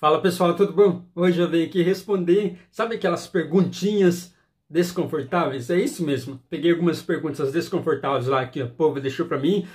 Fala pessoal, tudo bom? Hoje eu venho aqui responder, sabe aquelas perguntinhas desconfortáveis? É isso mesmo. Peguei algumas perguntas desconfortáveis lá que o povo deixou para mim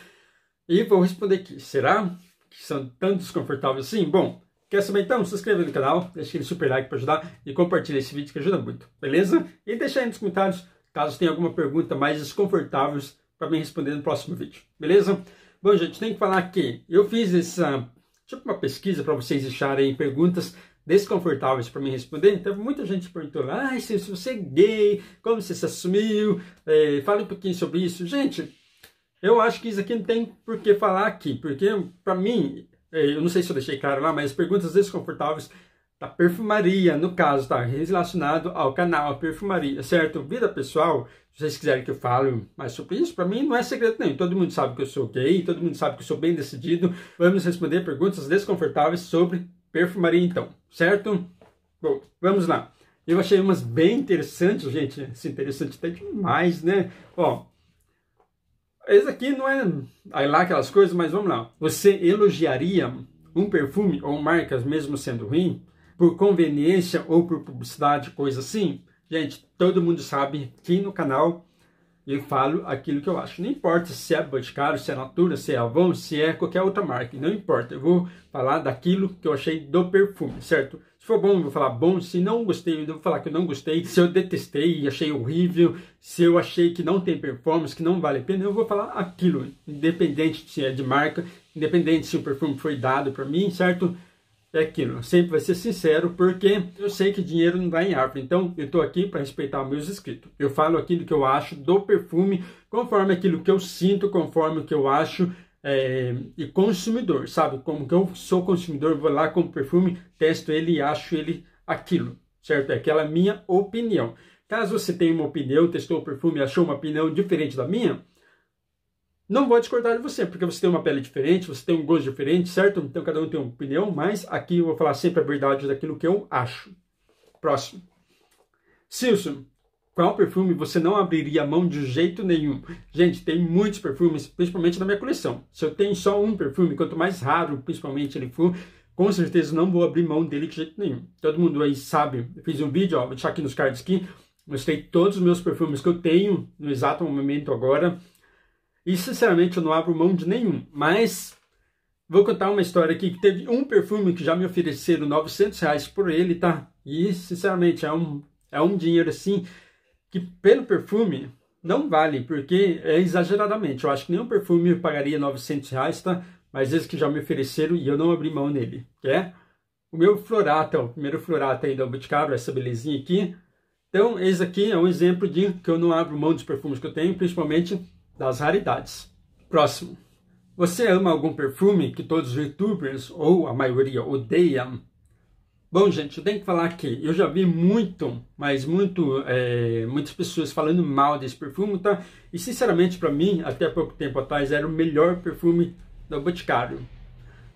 e vou responder aqui. Será que são tão desconfortáveis assim? Bom, quer saber então? Se inscreva no canal, deixa aquele super like para ajudar e compartilha esse vídeo que ajuda muito, beleza? E deixa aí nos comentários caso tenha alguma pergunta mais desconfortável para me responder no próximo vídeo, beleza? Bom, gente, tem que falar que eu fiz essa tipo uma pesquisa para vocês deixarem perguntas desconfortáveis para mim responder. então muita gente perguntou ah, se, se você é gay, como você se assumiu? É, fale um pouquinho sobre isso. Gente, eu acho que isso aqui não tem por que falar aqui, porque para mim, é, eu não sei se eu deixei claro lá, mas perguntas desconfortáveis da perfumaria, no caso, tá relacionado ao canal perfumaria, certo? Vida pessoal, se vocês quiserem que eu fale mais sobre isso, para mim não é segredo nenhum. Todo mundo sabe que eu sou gay, todo mundo sabe que eu sou bem decidido. Vamos responder perguntas desconfortáveis sobre perfumaria então, certo? Bom, vamos lá. Eu achei umas bem interessantes, gente. Assim, interessante até demais, né? Ó, esse aqui não é aí lá aquelas coisas, mas vamos lá. Você elogiaria um perfume ou marcas mesmo sendo ruim? por conveniência ou por publicidade, coisa assim, gente, todo mundo sabe que no canal eu falo aquilo que eu acho. Não importa se é Boticário, se é Natura, se é Avon, se é qualquer outra marca. Não importa. Eu vou falar daquilo que eu achei do perfume, certo? Se for bom, eu vou falar bom. Se não gostei, eu vou falar que eu não gostei. Se eu detestei e achei horrível, se eu achei que não tem performance, que não vale a pena, eu vou falar aquilo. Independente se é de marca, independente se o perfume foi dado para mim, certo? é aquilo. eu sempre vai ser sincero, porque eu sei que dinheiro não vai em árvore, então eu estou aqui para respeitar meus inscritos. Eu falo aquilo que eu acho do perfume, conforme aquilo que eu sinto, conforme o que eu acho é, e consumidor, sabe? Como que eu sou consumidor, vou lá, compro perfume, testo ele e acho ele aquilo, certo? É aquela minha opinião. Caso você tenha uma opinião, testou o perfume, achou uma opinião diferente da minha, não vou discordar de você, porque você tem uma pele diferente, você tem um gosto diferente, certo? Então cada um tem uma opinião, mas aqui eu vou falar sempre a verdade daquilo que eu acho. Próximo. Silson, qual perfume você não abriria mão de jeito nenhum? Gente, tem muitos perfumes, principalmente na minha coleção. Se eu tenho só um perfume, quanto mais raro, principalmente ele for, com certeza não vou abrir mão dele de jeito nenhum. Todo mundo aí sabe, eu fiz um vídeo, ó, vou deixar aqui nos cards aqui, mostrei todos os meus perfumes que eu tenho no exato momento agora. E sinceramente eu não abro mão de nenhum. Mas vou contar uma história aqui que teve um perfume que já me ofereceram 900 reais por ele, tá? E sinceramente é um, é um dinheiro assim que pelo perfume não vale, porque é exageradamente. Eu acho que nenhum perfume eu pagaria 900 reais, tá? Mas esse que já me ofereceram e eu não abri mão nele, que é o meu florata, o primeiro florata aí da Boticário, essa belezinha aqui. Então, esse aqui é um exemplo de que eu não abro mão dos perfumes que eu tenho, principalmente das raridades. Próximo. Você ama algum perfume que todos os youtubers, ou a maioria, odeiam? Bom, gente, eu tenho que falar que eu já vi muito, mas muito, é, muitas pessoas falando mal desse perfume, tá? E sinceramente, para mim, até pouco tempo atrás, era o melhor perfume do Boticário.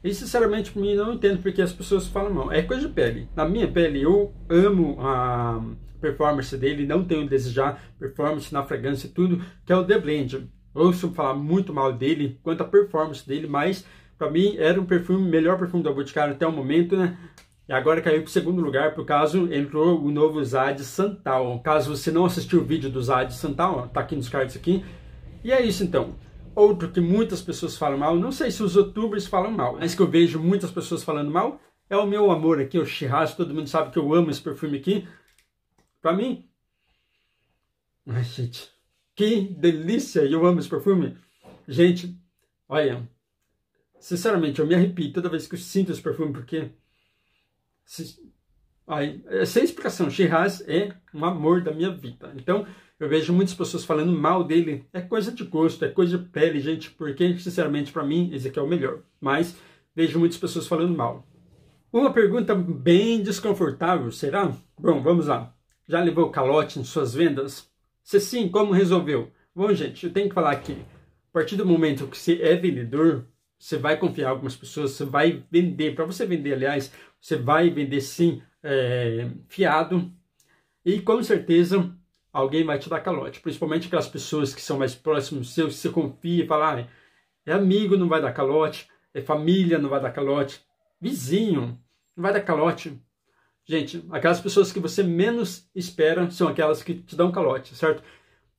E sinceramente, para mim, não entendo porque as pessoas falam mal. É coisa de pele. Na minha pele, eu amo a performance dele, não tenho desejar performance na fragrância e tudo, que é o The Blend ouço falar muito mal dele quanto à performance dele, mas para mim era um perfume, melhor perfume da Boticário até o momento, né? E agora caiu para o segundo lugar, por caso entrou o novo Zad Santal. Caso você não assistiu o vídeo do Zad Santal, tá aqui nos cards aqui. E é isso então. Outro que muitas pessoas falam mal, não sei se os youtubers falam mal, mas que eu vejo muitas pessoas falando mal, é o meu amor aqui, o Shiraz, todo mundo sabe que eu amo esse perfume aqui. Para mim... Ai, gente... Que delícia! Eu amo esse perfume. Gente, olha, sinceramente, eu me arrepio toda vez que eu sinto esse perfume, porque. Se, é sem explicação, Shiraz é um amor da minha vida. Então, eu vejo muitas pessoas falando mal dele. É coisa de gosto, é coisa de pele, gente, porque, sinceramente, para mim, esse aqui é o melhor. Mas vejo muitas pessoas falando mal. Uma pergunta bem desconfortável, será? Bom, vamos lá. Já levou calote em suas vendas? Se sim, como resolveu? Bom, gente, eu tenho que falar que a partir do momento que você é vendedor, você vai confiar algumas pessoas, você vai vender. Para você vender, aliás, você vai vender sim é, fiado e com certeza alguém vai te dar calote. Principalmente aquelas pessoas que são mais próximas do seu, que você confia e fala, ah, é amigo, não vai dar calote, é família, não vai dar calote, vizinho, não vai dar calote. Gente, aquelas pessoas que você menos espera são aquelas que te dão calote, certo?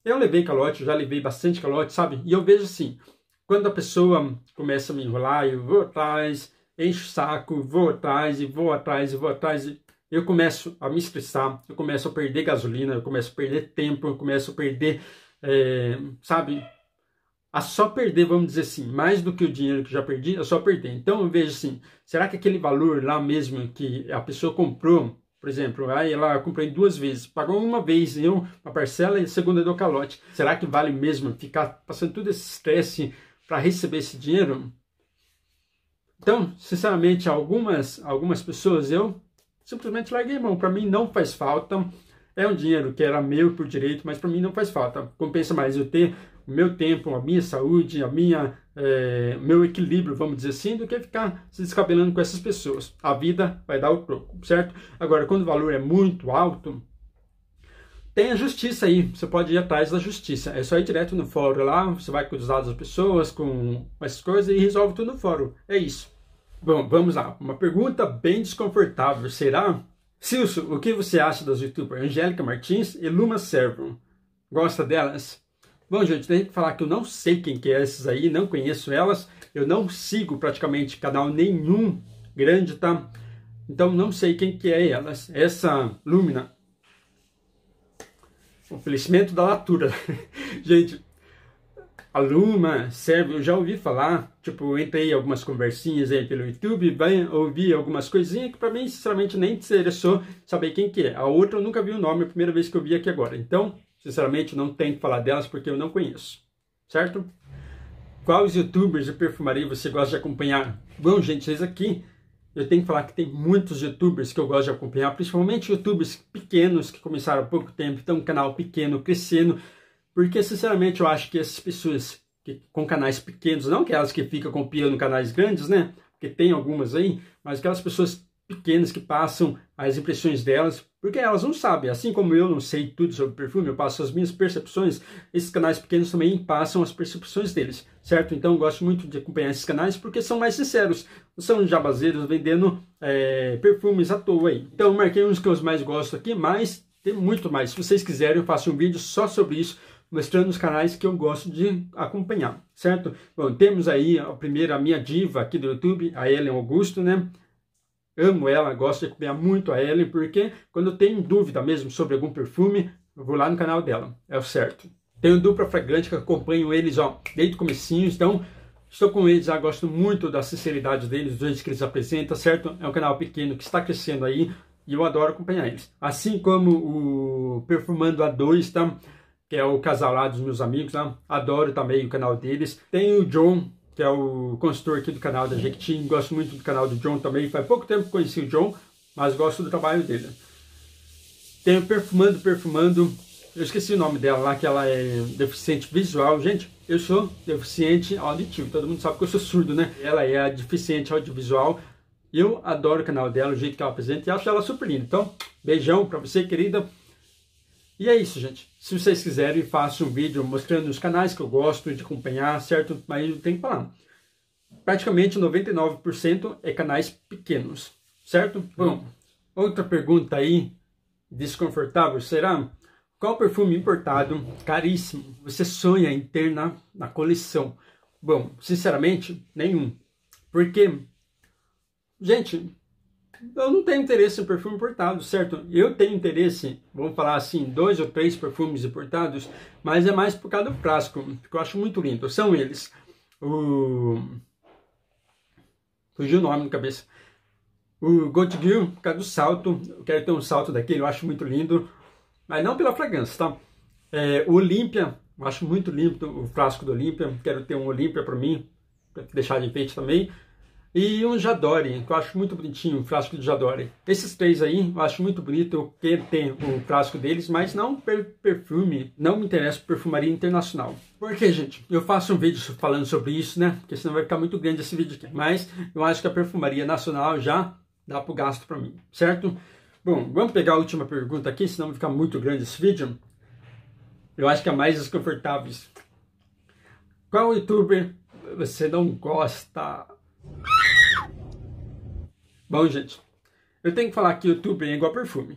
Eu levei calote, já levei bastante calote, sabe? E eu vejo assim, quando a pessoa começa a me enrolar, eu vou atrás, encho o saco, vou atrás e vou atrás e vou atrás, e eu começo a me estressar, eu começo a perder gasolina, eu começo a perder tempo, eu começo a perder, é, sabe, a só perder, vamos dizer assim, mais do que o dinheiro que já perdi, a só perder. Então eu vejo assim, será que aquele valor lá mesmo que a pessoa comprou, por exemplo, aí ela comprou duas vezes, pagou uma vez eu uma parcela e a segunda do calote. Será que vale mesmo ficar passando todo esse estresse para receber esse dinheiro? Então, sinceramente, algumas algumas pessoas eu simplesmente larguei mão. Para mim não faz falta. É um dinheiro que era meu por direito, mas para mim não faz falta. Compensa mais eu ter o meu tempo, a minha saúde, a minha é, meu equilíbrio, vamos dizer assim, do que ficar se descabelando com essas pessoas. A vida vai dar o troco, certo? Agora, quando o valor é muito alto, tem a justiça aí, você pode ir atrás da justiça. É só ir direto no fórum lá, você vai com os dados das pessoas, com essas coisas e resolve tudo no fórum. É isso. Bom, vamos lá. Uma pergunta bem desconfortável. Será? Silso, o que você acha das youtubers Angélica Martins e Luma Servo? Gosta delas? Bom, gente, tem que falar que eu não sei quem que é esses aí, não conheço elas, eu não sigo praticamente canal nenhum grande, tá? Então não sei quem que é elas. Essa Lumina. O falecimento da Latura. gente, a Luma serve, eu já ouvi falar, tipo, entrei algumas conversinhas aí pelo YouTube, bem, ouvi algumas coisinhas que para mim, sinceramente, nem interessou saber quem que é. A outra eu nunca vi o nome, é a primeira vez que eu vi aqui agora. Então, Sinceramente, não tenho que falar delas porque eu não conheço, certo? Quais youtubers de perfumaria você gosta de acompanhar? Bom, gente, vocês aqui, eu tenho que falar que tem muitos youtubers que eu gosto de acompanhar, principalmente youtubers pequenos que começaram há pouco tempo, então um canal pequeno crescendo, porque sinceramente eu acho que essas pessoas que, com canais pequenos, não aquelas que ficam copiando canais grandes, né? Porque tem algumas aí, mas aquelas pessoas pequenas que passam as impressões delas, porque elas não sabem. Assim como eu não sei tudo sobre perfume, eu passo as minhas percepções, esses canais pequenos também passam as percepções deles, certo? Então eu gosto muito de acompanhar esses canais porque são mais sinceros, não são jabazeiros vendendo é, perfumes à toa aí. Então marquei uns que eu mais gosto aqui, mas tem muito mais. Se vocês quiserem, eu faço um vídeo só sobre isso, mostrando os canais que eu gosto de acompanhar, certo? Bom, temos aí a primeira, a minha diva aqui do YouTube, a Ellen Augusto, né? amo ela, gosto de acompanhar muito a Ellen, porque quando eu tenho dúvida mesmo sobre algum perfume, eu vou lá no canal dela, é o certo. Tenho dupla fragrante que acompanho eles ó, desde o comecinho, então Estou com eles, já gosto muito da sinceridade deles, dos jeitos que eles apresentam, certo? É um canal pequeno que está crescendo aí e eu adoro acompanhar eles. Assim como o Perfumando A2, tá? que é o casal lá dos meus amigos, tá? adoro também o canal deles. Tem o John, que é o consultor aqui do canal da Jequitim. Gosto muito do canal do John também. Faz pouco tempo que conheci o John, mas gosto do trabalho dele. o Perfumando, Perfumando. Eu esqueci o nome dela lá, que ela é deficiente visual. Gente, eu sou deficiente auditivo. Todo mundo sabe que eu sou surdo, né? Ela é a deficiente audiovisual. Eu adoro o canal dela, o jeito que ela apresenta e acho ela super linda. Então, beijão pra você, querida. E é isso, gente. Se vocês quiserem, faço um vídeo mostrando os canais que eu gosto de acompanhar, certo? Mas eu tenho que falar. Praticamente 99% é canais pequenos, certo? Bom, outra pergunta aí, desconfortável, será? Qual perfume importado, caríssimo, você sonha em ter na, na coleção? Bom, sinceramente, nenhum. Porque, gente, eu não tenho interesse em perfume importado, certo? Eu tenho interesse, vamos falar assim, dois ou três perfumes importados, mas é mais por causa do frasco, que eu acho muito lindo. São eles. O... Fugiu o nome na cabeça. O Goldgill, por causa do salto. Eu quero ter um salto daquele, eu acho muito lindo. Mas não pela fragrância, tá? É, o Olímpia, eu acho muito lindo o frasco do Olímpia. Quero ter um Olímpia para mim, pra deixar de enfeite também. E um Jadore, que eu acho muito bonitinho, um frasco de Jadore. Esses três aí, eu acho muito bonito, eu quero ter um frasco deles, mas não per perfume, não me interessa por perfumaria internacional. por que gente, eu faço um vídeo falando sobre isso, né? Porque senão vai ficar muito grande esse vídeo aqui. Mas eu acho que a perfumaria nacional já dá pro gasto para mim, certo? Bom, vamos pegar a última pergunta aqui, senão vai ficar muito grande esse vídeo. Eu acho que é mais desconfortável Qual youtuber você não gosta? Bom, gente, eu tenho que falar que YouTube é igual perfume.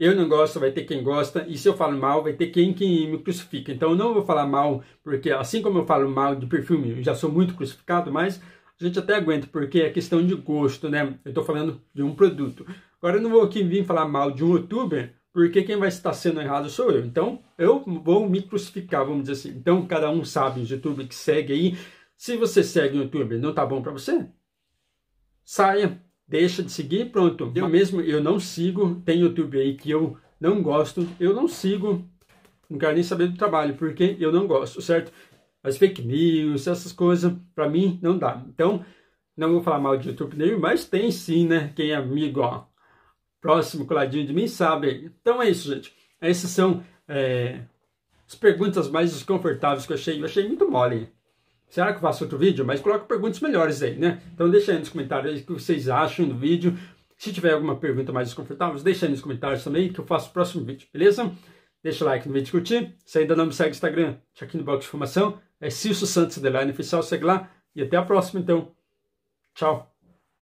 Eu não gosto, vai ter quem gosta, e se eu falo mal, vai ter quem, quem me crucifica. Então eu não vou falar mal, porque assim como eu falo mal de perfume, eu já sou muito crucificado, mas a gente até aguenta, porque é questão de gosto, né? Eu tô falando de um produto. Agora eu não vou aqui vir falar mal de um youtuber, porque quem vai estar sendo errado sou eu. Então eu vou me crucificar, vamos dizer assim. Então cada um sabe, os youtubers que segue aí. Se você segue um youtuber não tá bom para você, saia deixa de seguir, pronto. Eu mesmo, eu não sigo, tem YouTube aí que eu não gosto, eu não sigo, não quero nem saber do trabalho, porque eu não gosto, certo? As fake news, essas coisas, para mim não dá. Então, não vou falar mal de YouTube nenhum, mas tem sim, né? Quem é amigo, ó, próximo, coladinho de mim, sabe. Então é isso, gente. Essas são é, as perguntas mais desconfortáveis que eu achei. Eu achei muito mole. Será que eu faço outro vídeo? Mas coloque perguntas melhores aí, né? Então deixa aí nos comentários o que vocês acham do vídeo. Se tiver alguma pergunta mais desconfortável, deixa aí nos comentários também que eu faço o próximo vídeo, beleza? Deixa o like no vídeo curtir. Se ainda não me segue no Instagram, aqui no box de informação. É Cilso Santos Underline Oficial, segue lá. E até a próxima, então. Tchau.